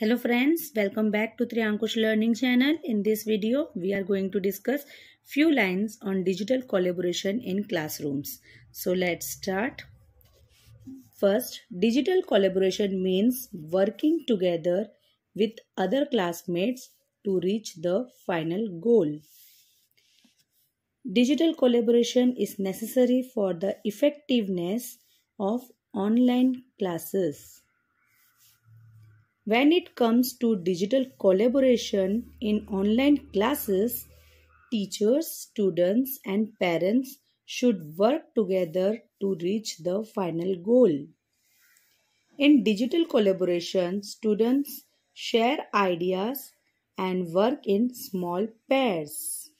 Hello friends, welcome back to Triankush Learning Channel. In this video, we are going to discuss few lines on digital collaboration in classrooms. So let's start. First, digital collaboration means working together with other classmates to reach the final goal. Digital collaboration is necessary for the effectiveness of online classes when it comes to digital collaboration in online classes, teachers, students, and parents should work together to reach the final goal. In digital collaboration, students share ideas and work in small pairs.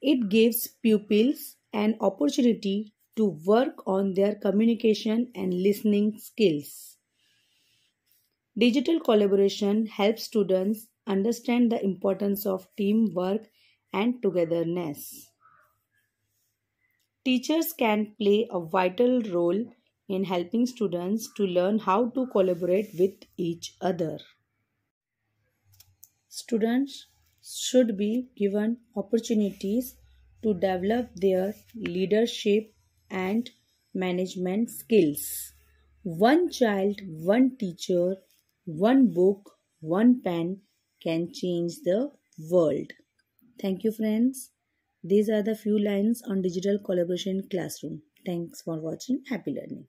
It gives pupils an opportunity to work on their communication and listening skills. Digital collaboration helps students understand the importance of teamwork and togetherness. Teachers can play a vital role in helping students to learn how to collaborate with each other. Students should be given opportunities to develop their leadership and management skills. One child, one teacher one book, one pen can change the world. Thank you, friends. These are the few lines on digital collaboration classroom. Thanks for watching. Happy learning.